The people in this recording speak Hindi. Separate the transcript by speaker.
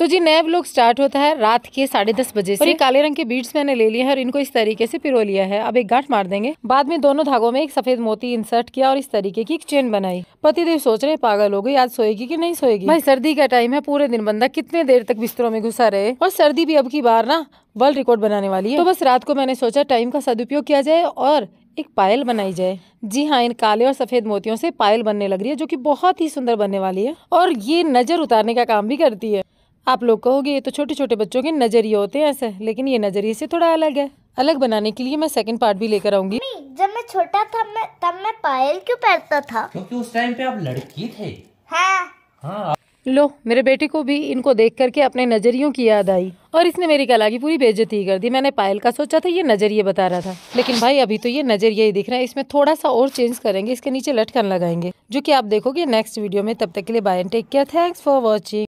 Speaker 1: तो जी नया ब्लॉग स्टार्ट होता है रात के साढ़े दस बजे से और ये काले रंग के बीड्स मैंने ले लिए हैं और इनको इस तरीके से पिरो लिया है अब एक गांठ मार देंगे बाद में दोनों धागों में एक सफेद मोती इंसर्ट किया और इस तरीके की एक चेन बनाई पतिदेव सोच रहे पागल हो गई आज सोएगी की नहीं सोएगी भाई सर्दी का टाइम है पूरे दिन बंदा कितने देर तक बिस्तरों में घुसा रहे और सर्दी भी अब की बार ना वर्ल्ड रिकॉर्ड बनाने वाली है तो बस रात को मैंने सोचा टाइम का सदुपयोग किया जाए और एक पायल बनाई जाए जी हाँ इन काले और सफेद मोतियों से पायल बनने लग रही है जो कि बहुत ही सुंदर बनने वाली है और ये नजर उतारने का काम भी करती है आप लोग कहोगे ये तो छोटे छोटे बच्चों के नज़रिए होते हैं ऐसे लेकिन ये नज़रिए से थोड़ा अलग है अलग बनाने के लिए मैं सेकंड पार्ट भी लेकर आऊंगी जब मैं छोटा था मैं तब मैं पायल क्यों पहनता था
Speaker 2: क्योंकि उस टाइम पे आप लड़की थे हाँ हाँ
Speaker 1: लो मेरे बेटे को भी इनको देख करके अपने नजरियों की याद आई और इसने मेरी कला की पूरी बेजती कर दी मैंने पायल का सोचा था ये नजरिए बता रहा था लेकिन भाई अभी तो ये नजरिया ही दिख रहा है इसमें थोड़ा सा और चेंज करेंगे इसके नीचे लटकन लगाएंगे जो कि आप देखोगे नेक्स्ट वीडियो में तब तक के लिए bye and take care thanks for watching